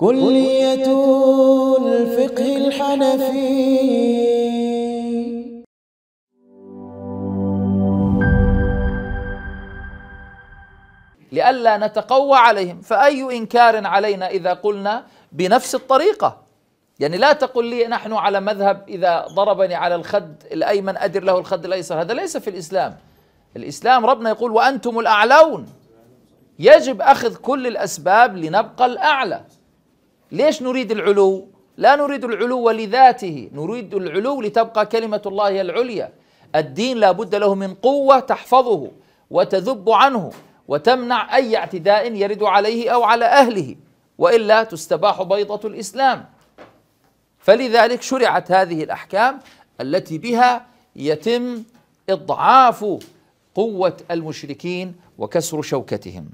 كلية الفقه الحنفي لئلا نتقوى عليهم فأي إنكار علينا إذا قلنا بنفس الطريقة يعني لا تقل لي نحن على مذهب إذا ضربني على الخد الأيمن أدر له الخد الأيسر هذا ليس في الإسلام الإسلام ربنا يقول وأنتم الأعلون يجب أخذ كل الأسباب لنبقى الأعلى ليش نريد العلو لا نريد العلو لذاته نريد العلو لتبقى كلمة الله هي العليا الدين لا بد له من قوة تحفظه وتذب عنه وتمنع أي اعتداء يرد عليه أو على أهله وإلا تستباح بيضة الإسلام فلذلك شرعت هذه الأحكام التي بها يتم إضعاف قوة المشركين وكسر شوكتهم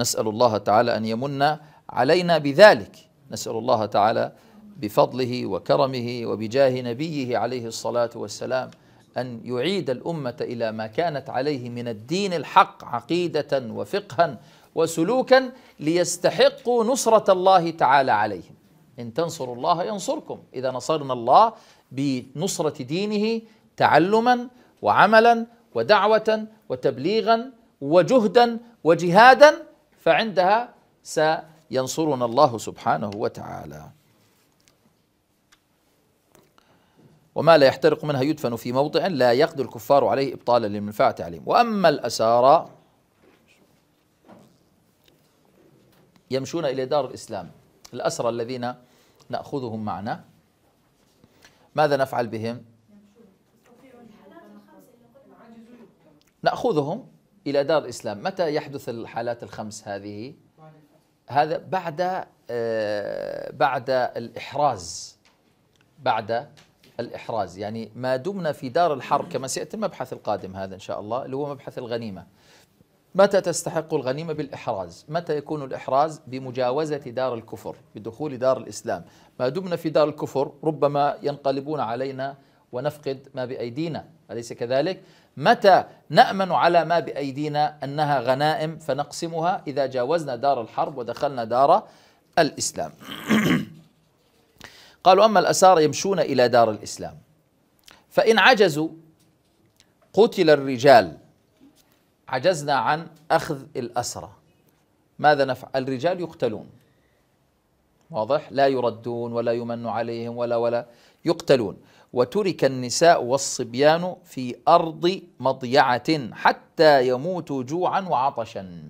نسأل الله تعالى أن يمن علينا بذلك نسأل الله تعالى بفضله وكرمه وبجاه نبيه عليه الصلاة والسلام أن يعيد الأمة إلى ما كانت عليه من الدين الحق عقيدة وفقها وسلوكا ليستحقوا نصرة الله تعالى عليهم إن تنصروا الله ينصركم إذا نصرنا الله بنصرة دينه تعلما وعملا ودعوة وتبليغا وجهدا وجهادا فعندها سنصر ينصرنا الله سبحانه وتعالى وما لا يحترق منها يدفن في موضع لا يقدر الكفار عليه إبطالا للمنفعة عليهم وأما الأسارى يمشون إلى دار الإسلام الأسرى الذين نأخذهم معنا ماذا نفعل بهم نأخذهم إلى دار الإسلام متى يحدث الحالات الخمس هذه هذا بعد آه، بعد الإحراز بعد الإحراز يعني ما دمنا في دار الحرب كما سيأتي المبحث القادم هذا إن شاء الله اللي هو مبحث الغنيمة متى تستحق الغنيمة بالإحراز متى يكون الإحراز بمجاوزة دار الكفر بدخول دار الإسلام ما دمنا في دار الكفر ربما ينقلبون علينا ونفقد ما بأيدينا أليس كذلك متى نامن على ما بايدينا انها غنائم فنقسمها اذا جاوزنا دار الحرب ودخلنا دار الاسلام قالوا اما الاسارى يمشون الى دار الاسلام فان عجزوا قتل الرجال عجزنا عن اخذ الاسرى ماذا نفعل الرجال يقتلون واضح لا يردون ولا يمن عليهم ولا ولا يقتلون وترك النساء والصبيان في أرض مضيعة حتى يموتوا جوعا وعطشا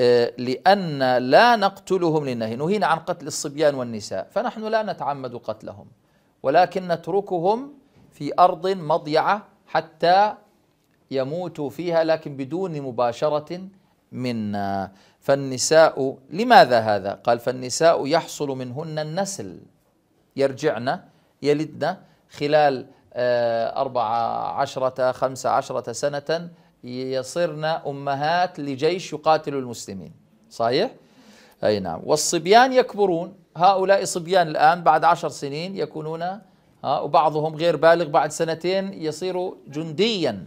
آه، لأن لا نقتلهم للنهي نهينا عن قتل الصبيان والنساء فنحن لا نتعمد قتلهم ولكن نتركهم في أرض مضيعة حتى يموتوا فيها لكن بدون مباشرة منا فالنساء لماذا هذا؟ قال فالنساء يحصل منهن النسل يرجعن يلدن خلال آه، أربعة عشرة خمسة عشرة سنة يصرن أمهات لجيش يقاتل المسلمين صحيح؟ أي نعم والصبيان يكبرون هؤلاء صبيان الآن بعد عشر سنين يكونون ها وبعضهم غير بالغ بعد سنتين يصير جنديا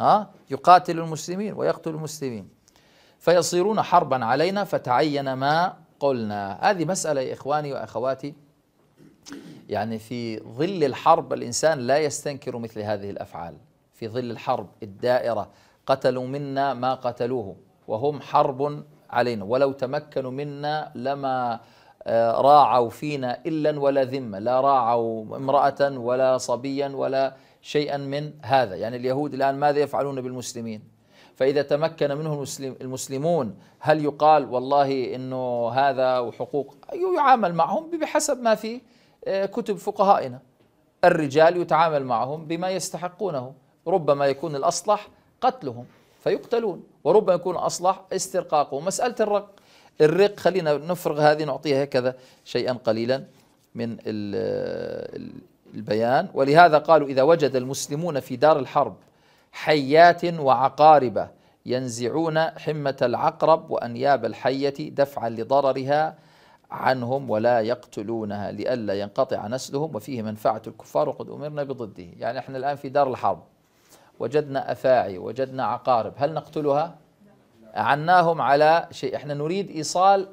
ها يقاتل المسلمين ويقتل المسلمين فيصيرون حربا علينا فتعين ما قلنا هذه مسألة يا إخواني وأخواتي يعني في ظل الحرب الإنسان لا يستنكر مثل هذه الأفعال في ظل الحرب الدائرة قتلوا منا ما قتلوه وهم حرب علينا ولو تمكنوا منا لما آه، راعوا فينا إلا ولا ذمة لا راعوا امرأة ولا صبيا ولا شيئا من هذا يعني اليهود الآن ماذا يفعلون بالمسلمين فإذا تمكن منه المسلمون هل يقال والله أنه هذا وحقوق أيوة، يعامل معهم بحسب ما في آه، كتب فقهائنا الرجال يتعامل معهم بما يستحقونه ربما يكون الأصلح قتلهم فيقتلون وربما يكون الأصلح استرقاقهم مسألة الرق الرق خلينا نفرغ هذه نعطيها هكذا شيئا قليلا من آه، البيان ولهذا قالوا إذا وجد المسلمون في دار الحرب حيات وعقاربة ينزعون حمة العقرب وأنياب الحية دفعا لضررها عنهم ولا يقتلونها لئلا ينقطع نسلهم وفيه منفعة الكفار وقد أمرنا بضده يعني احنا الآن في دار الحرب وجدنا أفاعي وجدنا عقارب هل نقتلها؟ أعناهم على شيء احنا نريد إيصال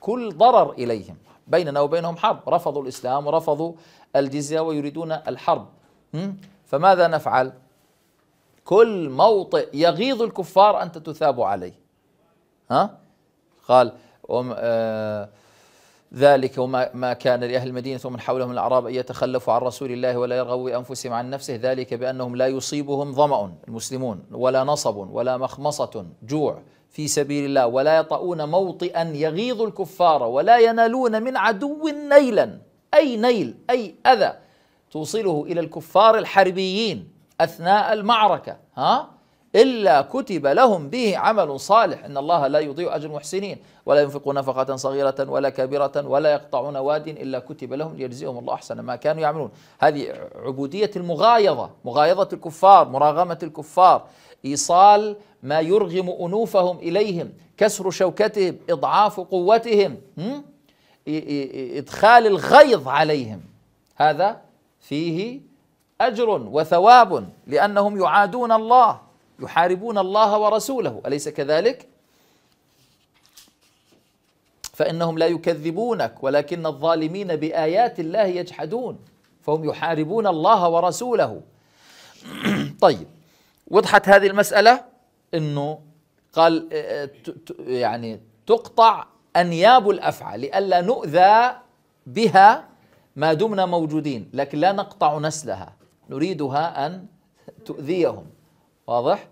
كل ضرر إليهم بيننا وبينهم حرب رفضوا الإسلام ورفضوا الجزية ويريدون الحرب فماذا نفعل؟ كل موطئ يغيظ الكفار أنت تثاب عليه ها قال آه ذلك وما ما كان لأهل المدينة ومن حولهم الأعراب أن يتخلفوا عن رسول الله ولا يرغبوا بأنفسهم عن نفسه ذلك بأنهم لا يصيبهم ظمأ المسلمون ولا نصب ولا مخمصة جوع في سبيل الله ولا يطؤون موطئا يغيظ الكفار ولا ينالون من عدو نيلا أي نيل أي أذى توصله إلى الكفار الحربيين أثناء المعركة ها إلا كتب لهم به عمل صالح إن الله لا يضيع أجر المحسنين ولا ينفقون نفقة صغيرة ولا كبيرة ولا يقطعون واد إلا كتب لهم ليجزيهم الله أحسن ما كانوا يعملون هذه عبودية المغايظة مغايظة الكفار مراغمة الكفار إيصال ما يرغم أنوفهم إليهم كسر شوكتهم إضعاف قوتهم إدخال الغيظ عليهم هذا فيه اجر وثواب لانهم يعادون الله يحاربون الله ورسوله اليس كذلك فانهم لا يكذبونك ولكن الظالمين بايات الله يجحدون فهم يحاربون الله ورسوله طيب وضحت هذه المساله انه قال آه، يعني تقطع انياب الافعى لئلا نؤذى بها ما دمنا موجودين لكن لا نقطع نسلها نريدها أن تؤذيهم واضح؟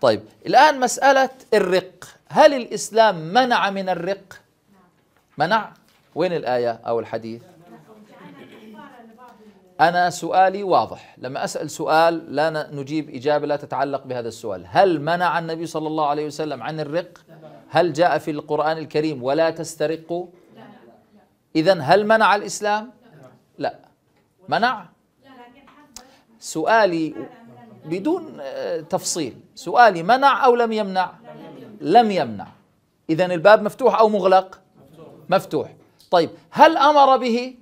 طيب الآن مسألة الرق هل الإسلام منع من الرق؟ منع؟ وين الآية أو الحديث؟ أنا سؤالي واضح لما أسأل سؤال لا نجيب إجابة لا تتعلق بهذا السؤال هل منع النبي صلى الله عليه وسلم عن الرق؟ هل جاء في القرآن الكريم ولا تسترقوا؟ إذا هل منع الإسلام؟ لا منع سؤالي بدون آه، تفصيل سؤالي منع أو لم يمنع لم يمنع إذا الباب مفتوح أو مغلق مفتوح طيب هل أمر به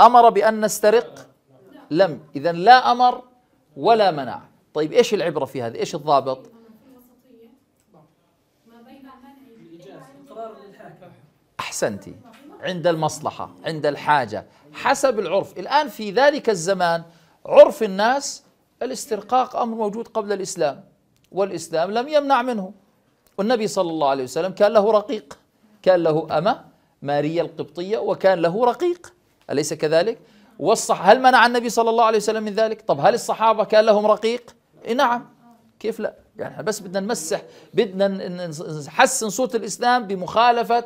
أمر بأن نسترق لم إذا لا أمر ولا منع طيب إيش العبرة في هذا إيش الضابط أحسنتي عند المصلحة عند الحاجة حسب العرف الآن في ذلك الزمان عرف الناس الاسترقاق أمر موجود قبل الإسلام والإسلام لم يمنع منه والنبي صلى الله عليه وسلم كان له رقيق كان له أمة مارية القبطية وكان له رقيق أليس كذلك؟ والصح هل منع النبي صلى الله عليه وسلم من ذلك؟ طب هل الصحابة كان لهم رقيق؟ إيه نعم كيف لا؟ يعني بس بدنا نمسح بدنا نحسن صورة الإسلام بمخالفة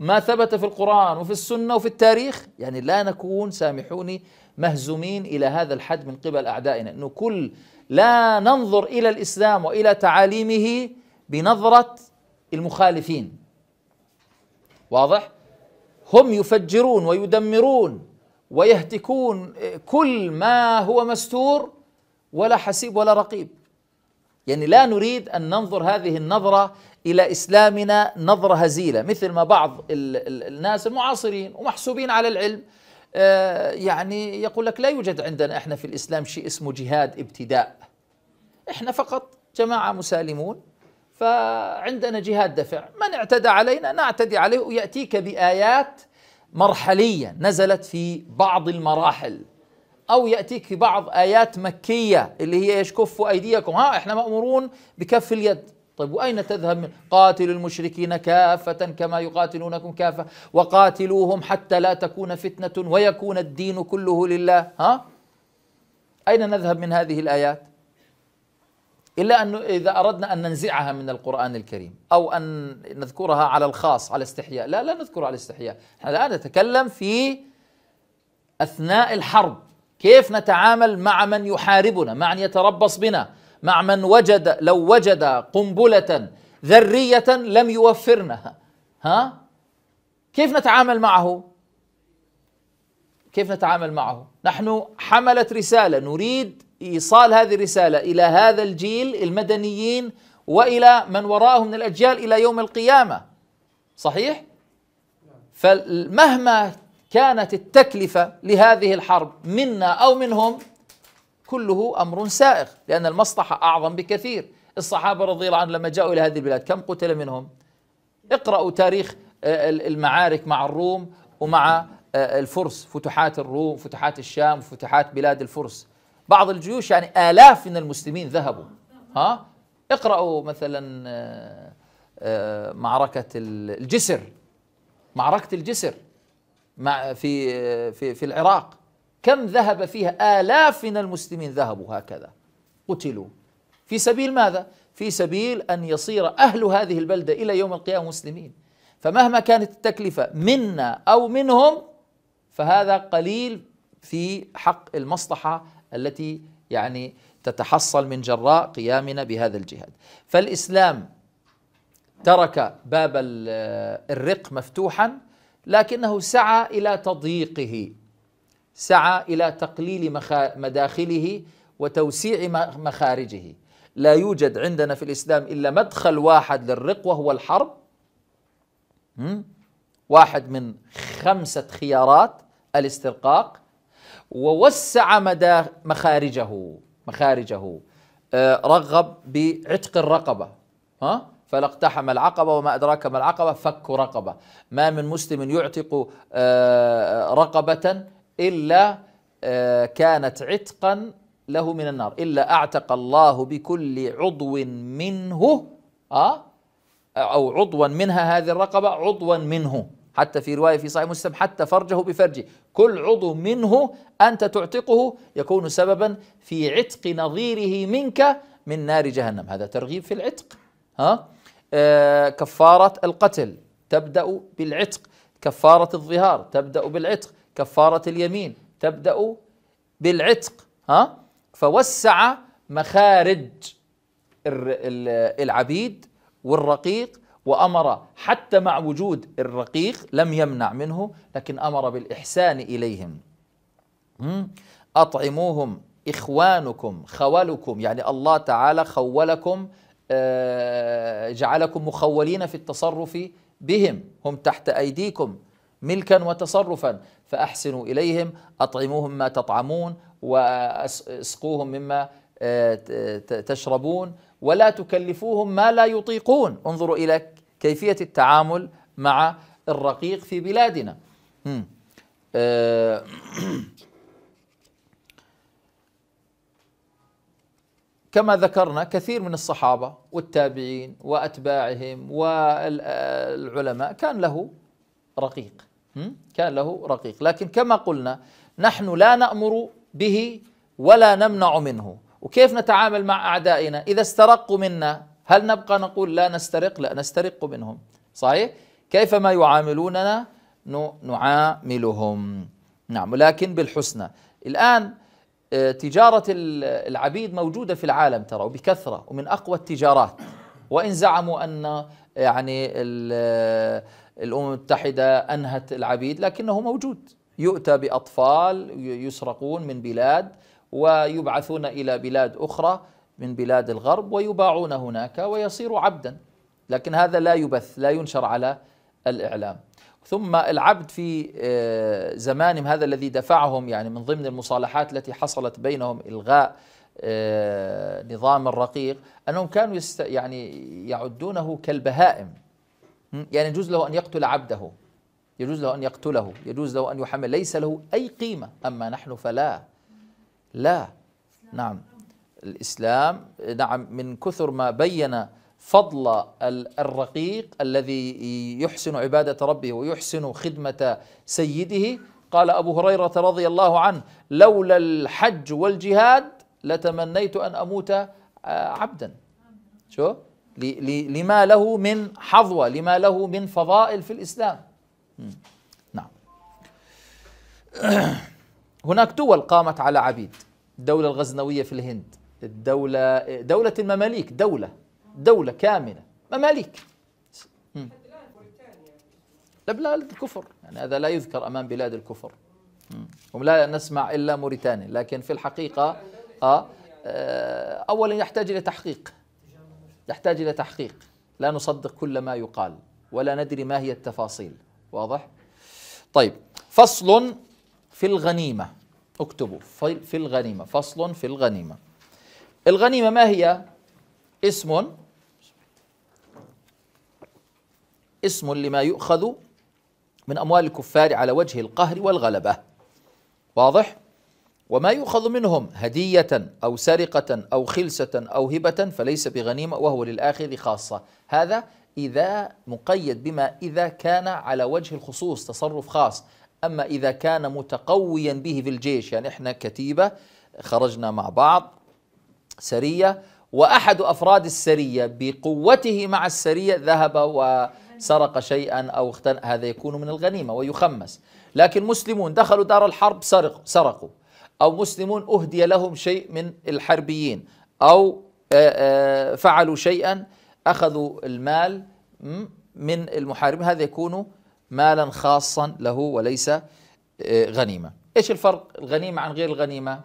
ما ثبت في القرآن وفي السنة وفي التاريخ يعني لا نكون سامحوني مهزومين إلى هذا الحد من قبل أعدائنا أنه كل لا ننظر إلى الإسلام وإلى تعاليمه بنظرة المخالفين واضح؟ هم يفجرون ويدمرون ويهتكون آه، كل ما هو مستور ولا حسيب ولا رقيب يعني لا نريد ان ننظر هذه النظره الى اسلامنا نظره هزيله مثل ما بعض الناس المعاصرين ومحسوبين على العلم آه، يعني يقول لك لا يوجد عندنا احنا في الاسلام شيء اسمه جهاد ابتداء احنا فقط جماعه مسالمون فعندنا جهاد دفع من اعتدى علينا نعتدي عليه وياتيك بايات مرحليه نزلت في بعض المراحل او ياتيك في بعض ايات مكيه اللي هي ايش كفوا ايديكم ها احنا مامورون بكف اليد طيب وأين تذهب من قاتل المشركين كافة كما يقاتلونكم كافة وقاتلوهم حتى لا تكون فتنة ويكون الدين كله لله ها أين نذهب من هذه الآيات إلا أن إذا أردنا أن ننزعها من القرآن الكريم أو أن نذكرها على الخاص على استحياء لا لا نذكرها على استحياء نحن الآن نتكلم في أثناء الحرب كيف نتعامل مع من يحاربنا مع من يتربص بنا مع من وجد لو وجد قنبلة ذرية لم يوفرنها ها كيف نتعامل معه كيف نتعامل معه نحن حملة رسالة نريد إيصال هذه الرسالة إلى هذا الجيل المدنيين وإلى من وراءه من الأجيال إلى يوم القيامة صحيح؟ فمهما كانت التكلفة لهذه الحرب منا أو منهم كله أمر سائغ لأن المصلحة أعظم بكثير الصحابة رضي الله عنهم لما جاءوا إلى هذه البلاد كم قتل منهم اقرأوا تاريخ آه، المعارك مع الروم ومع آه، الفرس فتوحات الروم فتوحات الشام فتوحات بلاد الفرس بعض الجيوش يعني آلاف من المسلمين ذهبوا ها اقرأوا مثلا آه، معركة الجسر معركة الجسر مع في في في العراق كم ذهب فيها آلاف من المسلمين ذهبوا هكذا قتلوا في سبيل ماذا؟ في سبيل أن يصير أهل هذه البلدة إلى يوم القيامة مسلمين فمهما كانت التكلفة منا أو منهم فهذا قليل في حق المصلحة التي يعني تتحصل من جراء قيامنا بهذا الجهاد فالإسلام ترك باب الرق مفتوحا لكنه سعى إلى تضييقه سعى الى تقليل مداخله وتوسيع مخارجه لا يوجد عندنا في الاسلام الا مدخل واحد للرق وهو الحرب واحد من خمسه خيارات الاسترقاق ووسع مدى مخارجه مخارجه آه، رغب بعتق الرقبه ها فلا اقتحم العقبة وما أدراك ما العقبة فك رقبة ما من مسلم يعتق آه، رقبة إلا آه، كانت عتقا له من النار إلا أعتق الله بكل عضو منه آه، أو عضوا منها هذه الرقبة عضوا منه حتى في رواية في صحيح مسلم حتى فرجه بفرجه كل عضو منه أنت تعتقه يكون سببا في عتق نظيره منك من نار جهنم هذا ترغيب في العتق ها آه كفارة القتل تبدأ بالعتق كفارة الظهار تبدأ بالعتق كفارة اليمين تبدأ بالعتق ها فوسع مخارج العبيد والرقيق وأمر حتى مع وجود الرقيق لم يمنع منه لكن أمر بالإحسان إليهم أطعموهم إخوانكم خولكم يعني الله تعالى خولكم آه، جعلكم مخولين في التصرف بهم هم تحت أيديكم ملكا وتصرفا فأحسنوا إليهم أطعموهم ما تطعمون واسقوهم مما آه، تشربون ولا تكلفوهم ما لا يطيقون انظروا إلى كيفية التعامل مع الرقيق في بلادنا آه، كما ذكرنا كثير من الصحابة والتابعين وأتباعهم والعلماء كان له رقيق كان له رقيق لكن كما قلنا نحن لا نأمر به ولا نمنع منه وكيف نتعامل مع أعدائنا إذا استرقوا منا هل نبقى نقول لا نسترق لا نسترق منهم صحيح كيفما يعاملوننا نعاملهم نعم لكن بالحسنى الآن آه، تجارة العبيد موجودة في العالم ترى وبكثرة ومن أقوى التجارات وإن زعموا أن آه، يعني الأمم المتحدة أنهت العبيد لكنه موجود يؤتى بأطفال يسرقون من بلاد ويبعثون إلى بلاد أخرى من بلاد الغرب ويباعون هناك ويصير عبدا لكن هذا لا يبث لا ينشر على الإعلام ثم العبد في آه، زمانهم هذا الذي دفعهم يعني من ضمن المصالحات التي حصلت بينهم إلغاء آه، نظام الرقيق أنهم كانوا يعني يعدونه كالبهائم يعني يجوز له أن يقتل عبده يجوز له أن يقتله يجوز له أن يحمل ليس له أي قيمة أما نحن فلا لا نعم الإسلام نعم من كثر ما بين فضل الرقيق الذي يحسن عبادة ربه ويحسن خدمة سيده قال أبو هريرة رضي الله عنه لولا الحج والجهاد لتمنيت أن أموت آه، عبدا شو لما له من حظوة لما له من فضائل في الإسلام نعم هناك دول قامت على عبيد الدولة الغزنوية في الهند الدولة دولة المماليك دولة دولة كاملة مماليك لبلاد الكفر يعني هذا لا يذكر أمام بلاد الكفر ولا نسمع إلا موريتانيا لكن في الحقيقة آه, آه، أولا يحتاج إلى تحقيق يحتاج إلى تحقيق لا نصدق كل ما يقال ولا ندري ما هي التفاصيل واضح؟ طيب فصل في الغنيمة اكتبوا في الغنيمة فصل في الغنيمة الغنيمة ما هي؟ اسم اسم لما يؤخذ من أموال الكفار على وجه القهر والغلبة واضح؟ وما يؤخذ منهم هدية أو سرقة أو خلسة أو هبة فليس بغنيمة وهو للآخر خاصة هذا إذا مقيد بما إذا كان على وجه الخصوص تصرف خاص أما إذا كان متقويا به في الجيش يعني إحنا كتيبة خرجنا مع بعض سرية وأحد أفراد السرية بقوته مع السرية ذهب وسرق شيئا أو اختن هذا يكون من الغنيمة ويخمس لكن مسلمون دخلوا دار الحرب سرقوا, سرقوا أو مسلمون أهدي لهم شيء من الحربيين أو آه، آه، فعلوا شيئا أخذوا المال من المحارب هذا يكون مالا خاصا له وليس آه، غنيمة إيش الفرق الغنيمة عن غير الغنيمة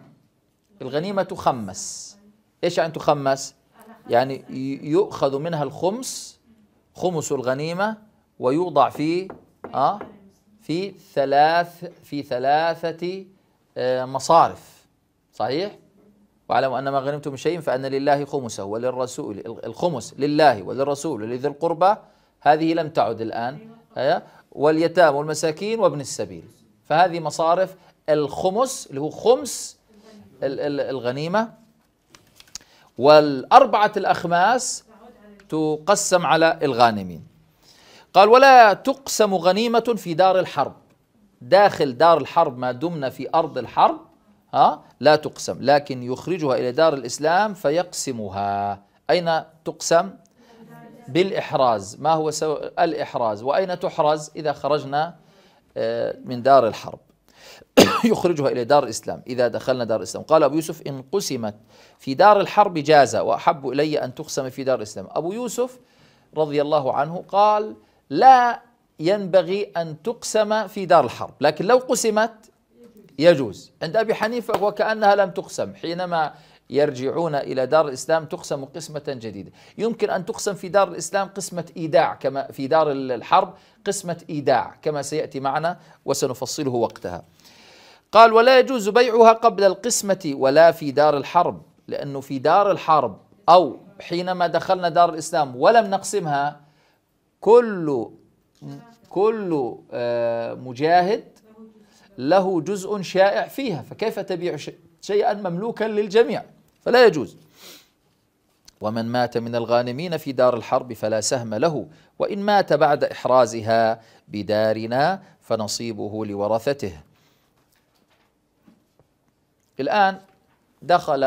الغنيمة تخمس إيش يعني تخمس يعني يؤخذ منها الخمس خمس الغنيمة ويوضع في آه في ثلاث في ثلاثة آه، مصارف صحيح واعلموا ان ما غنمتم من شيء فان لله خمسه وللرسول الخمس لله وللرسول ولذي القربى هذه لم تعد الان آه، واليتامى والمساكين وابن السبيل فهذه مصارف الخمس اللي هو خمس الغنيمه والاربعه الاخماس تقسم على الغانمين قال ولا تقسم غنيمه في دار الحرب داخل دار الحرب ما دمنا في أرض الحرب ها لا تقسم لكن يخرجها إلى دار الإسلام فيقسمها أين تقسم بالإحراز ما هو سو... الإحراز وأين تحرز إذا خرجنا آه، من دار الحرب يخرجها إلى دار الإسلام إذا دخلنا دار الإسلام قال أبو يوسف إن قسمت في دار الحرب جاز وأحب إلي أن تقسم في دار الإسلام أبو يوسف رضي الله عنه قال لا ينبغي أن تقسم في دار الحرب لكن لو قسمت يجوز عند أبي حنيفة وكأنها لم تقسم حينما يرجعون إلى دار الإسلام تقسم قسمة جديدة يمكن أن تقسم في دار الإسلام قسمة إيداع كما في دار الحرب قسمة إيداع كما سيأتي معنا وسنفصله وقتها قال ولا يجوز بيعها قبل القسمة ولا في دار الحرب لأنه في دار الحرب أو حينما دخلنا دار الإسلام ولم نقسمها كل كل آه، مجاهد له جزء شائع فيها فكيف تبيع شيئا مملوكا للجميع فلا يجوز ومن مات من الغانمين في دار الحرب فلا سهم له وإن مات بعد إحرازها بدارنا فنصيبه لورثته الآن دخل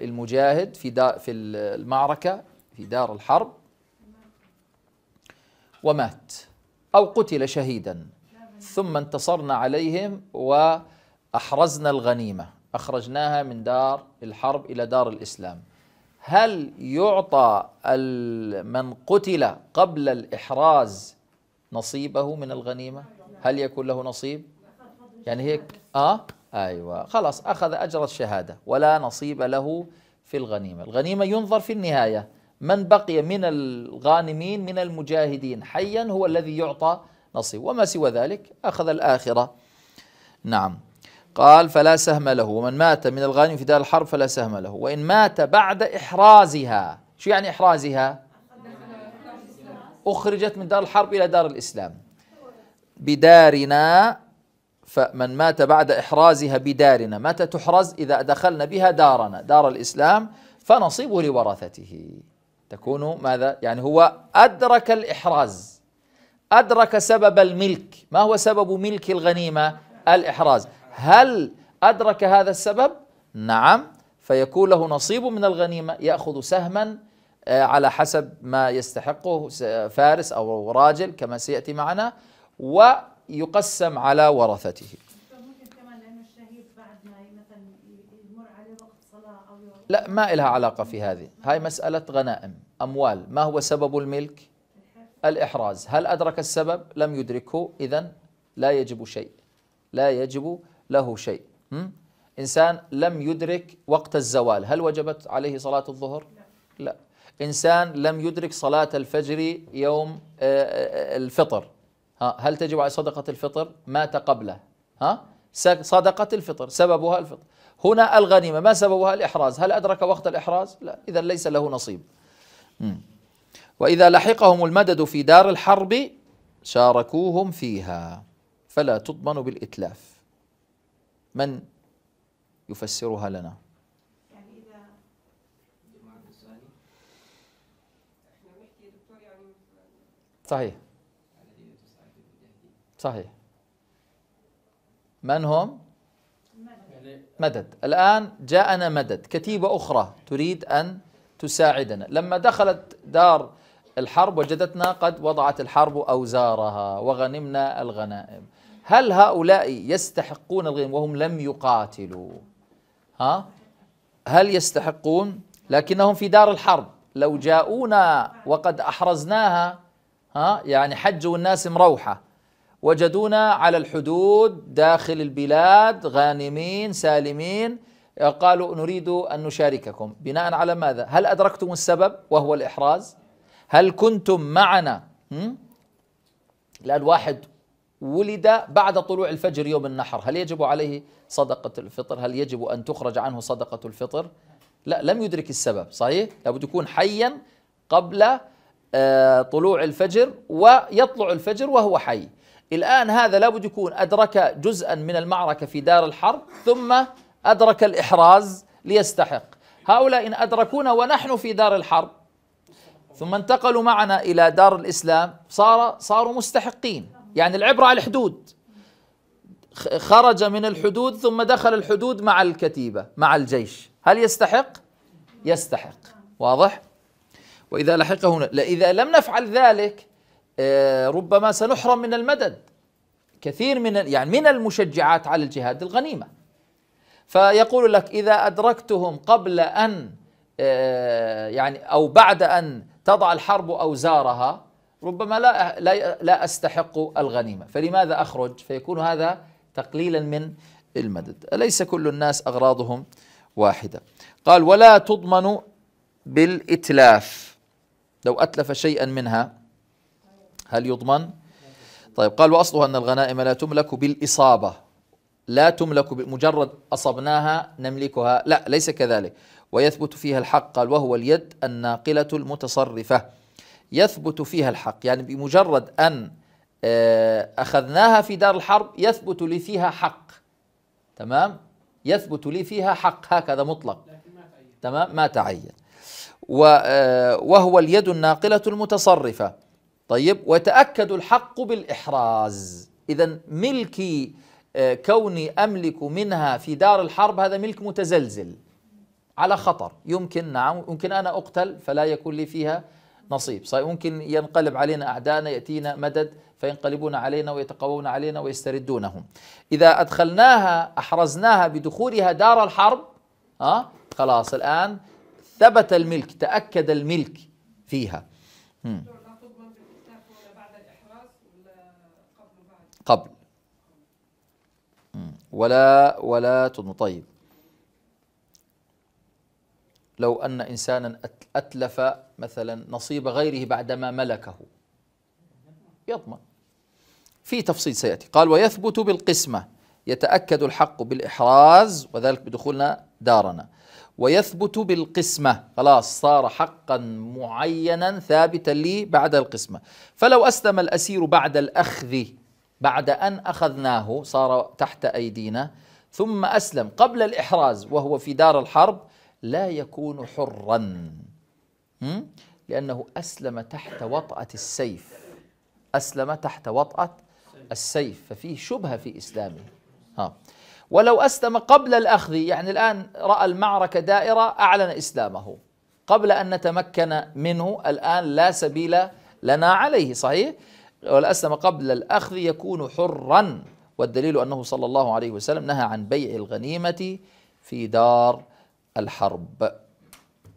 المجاهد في في المعركة في دار الحرب ومات أو قتل شهيدا ثم انتصرنا عليهم وأحرزنا الغنيمة أخرجناها من دار الحرب إلى دار الإسلام هل يعطى من قتل قبل الإحراز نصيبه من الغنيمة هل يكون له نصيب يعني هيك آه أيوة خلاص أخذ أجر الشهادة ولا نصيب له في الغنيمة الغنيمة ينظر في النهاية من بقي من الغانمين من المجاهدين حيا هو الذي يعطى نصيب وما سوى ذلك أخذ الآخرة نعم قال فلا سهم له ومن مات من الغانم في دار الحرب فلا سهم له وإن مات بعد إحرازها شو يعني إحرازها أخرجت من دار الحرب إلى دار الإسلام بدارنا فمن مات بعد إحرازها بدارنا متى تحرز إذا دخلنا بها دارنا دار الإسلام فنصيبه لورثته تكون ماذا يعني هو أدرك الإحراز أدرك سبب الملك ما هو سبب ملك الغنيمة الإحراز هل أدرك هذا السبب نعم فيكون له نصيب من الغنيمة يأخذ سهما آه، على حسب ما يستحقه فارس أو راجل كما سيأتي معنا ويقسم على ورثته لا ما إلها علاقة في هذه هاي مسألة غنائم أموال ما هو سبب الملك الإحراز هل أدرك السبب لم يدركه إذا لا يجب شيء لا يجب له شيء م? إنسان لم يدرك وقت الزوال هل وجبت عليه صلاة الظهر لا إنسان لم يدرك صلاة الفجر يوم آه، آه، آه، الفطر ها هل تجب على صدقة الفطر مات قبله ها صدقة الفطر سببها الفطر هنا الغنيمة ما سببها الإحراز هل أدرك وقت الإحراز لا إذا ليس له نصيب وإذا لحقهم المدد في دار الحرب شاركوهم فيها فلا تضمن بالإتلاف من يفسرها لنا يعني إذا يعني صحيح يعني صحيح من هم؟ مدد الآن جاءنا مدد كتيبة أخرى تريد أن تساعدنا لما دخلت دار الحرب وجدتنا قد وضعت الحرب أوزارها وغنمنا الغنائم هل هؤلاء يستحقون الغنم وهم لم يقاتلوا ها؟ هل يستحقون لكنهم في دار الحرب لو جاءونا وقد أحرزناها ها؟ يعني حجوا الناس مروحة وجدونا على الحدود داخل البلاد غانمين سالمين آه، قالوا نريد أن نشارككم بناء على ماذا هل أدركتم السبب وهو الإحراز هل كنتم معنا الآن واحد ولد بعد طلوع الفجر يوم النحر هل يجب عليه صدقة الفطر هل يجب أن تخرج عنه صدقة الفطر لا لم يدرك السبب صحيح لابد يكون حيا قبل آه، طلوع الفجر ويطلع الفجر وهو حي الآن هذا لابد يكون أدرك جزءا من المعركة في دار الحرب ثم أدرك الإحراز ليستحق هؤلاء إن أدركونا ونحن في دار الحرب ثم انتقلوا معنا إلى دار الإسلام صار صاروا مستحقين يعني العبرة على الحدود خرج من الحدود ثم دخل الحدود مع الكتيبة مع الجيش هل يستحق؟ يستحق واضح؟ وإذا لحقه إذا لم نفعل ذلك آه، ربما سنحرم من المدد كثير من يعني من المشجعات على الجهاد الغنيمه فيقول لك اذا ادركتهم قبل ان آه، يعني او بعد ان تضع الحرب اوزارها ربما لا لا لا استحق الغنيمه فلماذا اخرج فيكون هذا تقليلا من المدد اليس كل الناس اغراضهم واحده قال ولا تضمن بالاتلاف لو اتلف شيئا منها هل يضمن؟ طيب قال وأصلها أن الغنائم لا تملك بالإصابة لا تملك مجرد أصبناها نملكها لا ليس كذلك ويثبت فيها الحق قال وهو اليد الناقلة المتصرفة يثبت فيها الحق يعني بمجرد أن آه، أخذناها في دار الحرب يثبت لي فيها حق تمام يثبت لي فيها حق هكذا مطلق ما تمام ما تعين آه، وهو اليد الناقلة المتصرفة طيب ويتأكد الحق بالإحراز إذا ملكي آه، كوني أملك منها في دار الحرب هذا ملك متزلزل على خطر يمكن نعم يمكن أنا أقتل فلا يكون لي فيها نصيب يمكن ينقلب علينا أعدانا يأتينا مدد فينقلبون علينا ويتقوون علينا ويستردونهم إذا أدخلناها أحرزناها بدخولها دار الحرب أه؟ خلاص الآن ثبت الملك تأكد الملك فيها قبل ولا ولا تظن طيب لو أن إنسانا أتلف مثلا نصيب غيره بعدما ملكه يضمن في تفصيل سيأتي قال ويثبت بالقسمة يتأكد الحق بالإحراز وذلك بدخولنا دارنا ويثبت بالقسمة خلاص صار حقا معينا ثابتا لي بعد القسمة فلو أسلم الأسير بعد الأخذ بعد أن أخذناه صار تحت أيدينا ثم أسلم قبل الإحراز وهو في دار الحرب لا يكون حرا لأنه أسلم تحت وطأة السيف أسلم تحت وطأة السيف ففيه شبهة في إسلامه ها. ولو أسلم قبل الأخذ يعني الآن رأى المعركة دائرة أعلن إسلامه قبل أن نتمكن منه الآن لا سبيل لنا عليه صحيح؟ والأسلم قبل الأخذ يكون حرا والدليل أنه صلى الله عليه وسلم نهى عن بيع الغنيمة في دار الحرب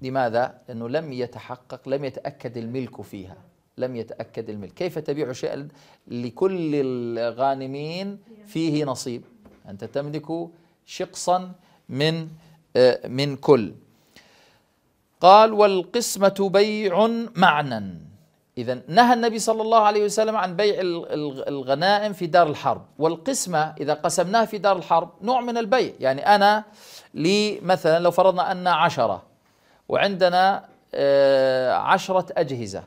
لماذا؟ لأنه لم يتحقق لم يتأكد الملك فيها لم يتأكد الملك كيف تبيع شيئا لكل الغانمين فيه نصيب أنت تملك شقصا من آه، من كل قال والقسمة بيع معنًا إذا نهى النبي صلى الله عليه وسلم عن بيع الغنائم في دار الحرب والقسمة إذا قسمناها في دار الحرب نوع من البيع يعني أنا لي مثلا لو فرضنا أن عشرة وعندنا آه، عشرة أجهزة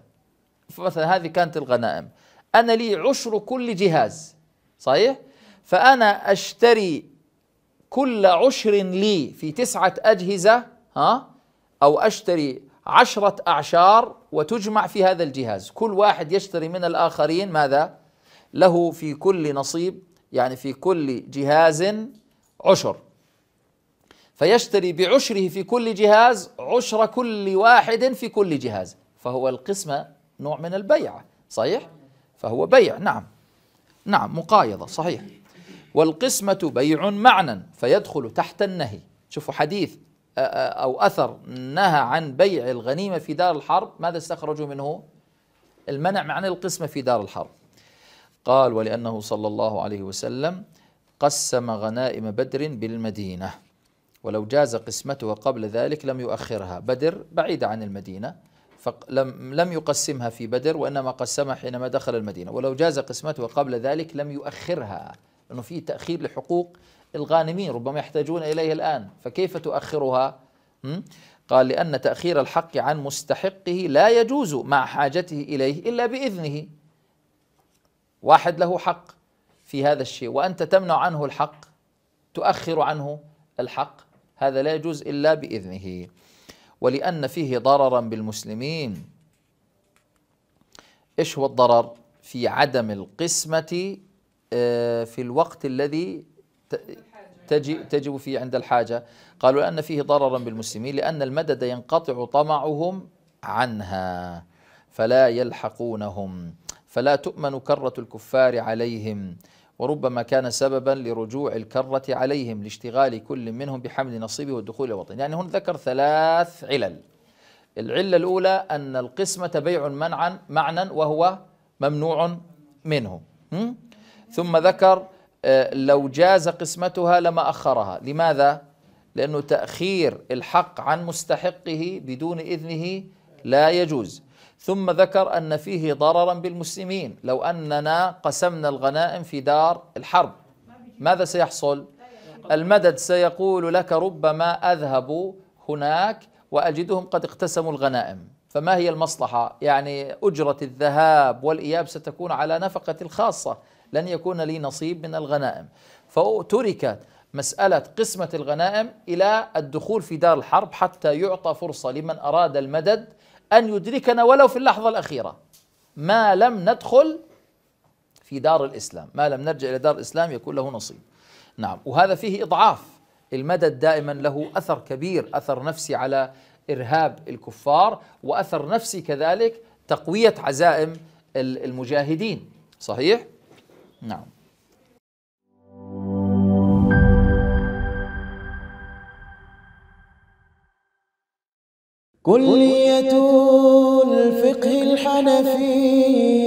فمثلا هذه كانت الغنائم أنا لي عشر كل جهاز صحيح؟ فأنا أشتري كل عشر لي في تسعة أجهزة ها أو أشتري عشرة أعشار وتجمع في هذا الجهاز كل واحد يشتري من الآخرين ماذا؟ له في كل نصيب يعني في كل جهاز عشر فيشتري بعشره في كل جهاز عشر كل واحد في كل جهاز فهو القسمة نوع من البيع صحيح؟ فهو بيع نعم نعم مقايضة صحيح والقسمة بيع معنا فيدخل تحت النهي شوفوا حديث أو أثر نهى عن بيع الغنيمة في دار الحرب ماذا استخرجوا منه؟ المنع عن القسمة في دار الحرب قال ولأنه صلى الله عليه وسلم قسم غنائم بدر بالمدينة ولو جاز قسمتها قبل ذلك لم يؤخرها بدر بعيدة عن المدينة فلم لم يقسمها في بدر وإنما قسمها حينما دخل المدينة ولو جاز قسمتها قبل ذلك لم يؤخرها لأنه في تأخير لحقوق الغانمين ربما يحتاجون إليه الآن فكيف تؤخرها قال لأن تأخير الحق عن مستحقه لا يجوز مع حاجته إليه إلا بإذنه واحد له حق في هذا الشيء وأنت تمنع عنه الحق تؤخر عنه الحق هذا لا يجوز إلا بإذنه ولأن فيه ضررا بالمسلمين إيش هو الضرر في عدم القسمة آه، في الوقت الذي تجب, تجب فيه عند الحاجة قالوا لأن فيه ضررا بالمسلمين لأن المدد ينقطع طمعهم عنها فلا يلحقونهم فلا تؤمن كرة الكفار عليهم وربما كان سببا لرجوع الكرة عليهم لاشتغال كل منهم بحمل نصيبه والدخول إلى الوطن يعني هنا ذكر ثلاث علل العلة الأولى أن القسمة بيع معنا وهو ممنوع منه ثم ذكر آه، لو جاز قسمتها لما أخرها لماذا؟ لأنه تأخير الحق عن مستحقه بدون إذنه لا يجوز ثم ذكر أن فيه ضررا بالمسلمين لو أننا قسمنا الغنائم في دار الحرب ماذا سيحصل؟ المدد سيقول لك ربما أذهب هناك وأجدهم قد اقتسموا الغنائم فما هي المصلحة؟ يعني أجرة الذهاب والإياب ستكون على نفقة الخاصة لن يكون لي نصيب من الغنائم فتركت مسألة قسمة الغنائم إلى الدخول في دار الحرب حتى يعطى فرصة لمن أراد المدد أن يدركنا ولو في اللحظة الأخيرة ما لم ندخل في دار الإسلام ما لم نرجع إلى دار الإسلام يكون له نصيب نعم وهذا فيه إضعاف المدد دائما له أثر كبير أثر نفسي على إرهاب الكفار وأثر نفسي كذلك تقوية عزائم المجاهدين صحيح؟ نعم كلية الفقه الحنفي